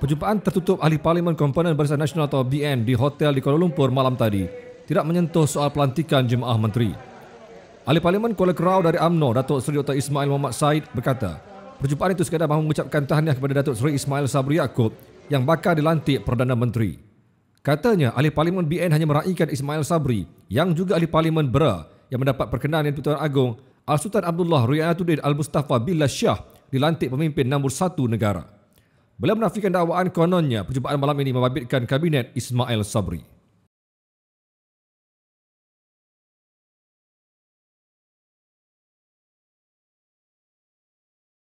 Perjumpaan tertutup Ahli Parlimen Komponen Barisan Nasional atau BN di hotel di Kuala Lumpur malam tadi tidak menyentuh soal pelantikan jemaah menteri. Ahli Parlimen Kuala Kerau dari AMNO, Datuk Seri Dr. Ismail Muhammad Said berkata, perjumpaan itu sekadar mahu mengucapkan tahniah kepada Datuk Seri Ismail Sabri Yaakob yang bakal dilantik Perdana Menteri. Katanya, Ahli Parlimen BN hanya meraihkan Ismail Sabri yang juga Ahli Parlimen Bera yang mendapat perkenaan dari Pertuan Agong Al-Sultan Abdullah Ruyanatuddin Al-Mustafa Billah Shah dilantik pemimpin nombor satu negara. Beliau menafikan dakwaan kononnya perjumpaan malam ini membabitkan kabinet Ismail Sabri.